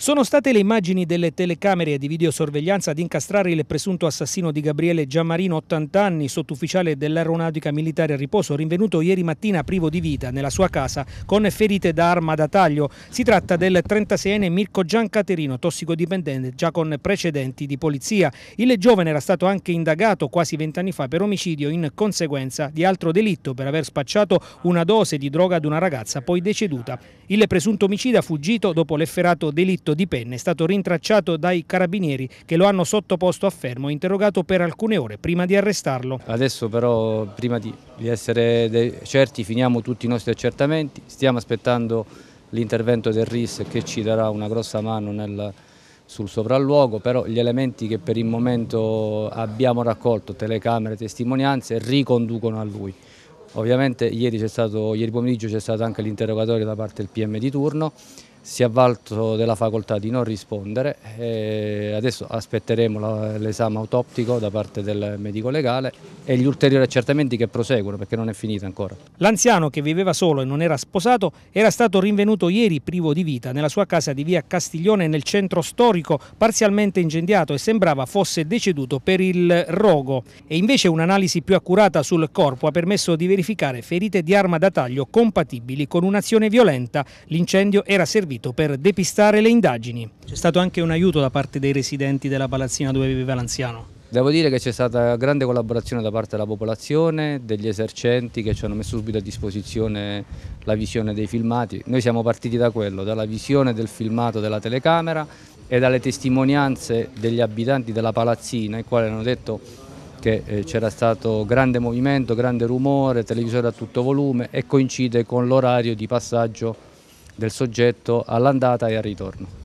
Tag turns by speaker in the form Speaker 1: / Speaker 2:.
Speaker 1: Sono state le immagini delle telecamere di videosorveglianza ad incastrare il presunto assassino di Gabriele Giammarino, 80 anni, sottufficiale dell'aeronautica militare a riposo, rinvenuto ieri mattina privo di vita nella sua casa con ferite da arma da taglio. Si tratta del 36enne Mirko Giancaterino, tossicodipendente, già con precedenti di polizia. Il giovane era stato anche indagato quasi vent'anni fa per omicidio in conseguenza di altro delitto per aver spacciato una dose di droga ad una ragazza poi deceduta. Il presunto omicida fuggito dopo l'efferato delitto colpito di penne è stato rintracciato dai carabinieri che lo hanno sottoposto a fermo e interrogato per alcune ore prima di arrestarlo.
Speaker 2: Adesso però prima di, essere certi finiamo tutti i nostri accertamenti, stiamo aspettando l'intervento del RIS che ci darà una grossa mano nel, sul sopralluogo, però gli elementi che per il momento abbiamo raccolto, telecamere, testimonianze, riconducono a lui. Ovviamente ieri, stato, ieri pomeriggio c'è stato anche l'interrogatorio da parte del PM di turno si è avvalso della facoltà di non rispondere. E adesso aspetteremo l'esame autoptico da parte del medico legale e gli ulteriori accertamenti che proseguono perché non è finita ancora.
Speaker 1: L'anziano che viveva solo e non era sposato era stato rinvenuto ieri privo di vita nella sua casa di via Castiglione nel centro storico parzialmente incendiato e sembrava fosse deceduto per il rogo. E invece un'analisi più accurata sul corpo ha permesso di verificare ferite di arma da taglio compatibili con un'azione violenta. L'incendio era servito servito per depistare le indagini. C'è stato anche un aiuto da parte dei residenti della palazzina dove viveva l'anziano.
Speaker 2: Devo dire che c'è stata grande collaborazione da parte della popolazione, degli esercenti che ci hanno messo subito a disposizione la visione dei filmati. Noi siamo partiti da quello, dalla visione del filmato della telecamera e dalle testimonianze degli abitanti della palazzina, i quali hanno detto che eh, c'era stato grande movimento, grande rumore, televisore a tutto volume e coincide con l'orario di passaggio del soggetto all'andata e al ritorno.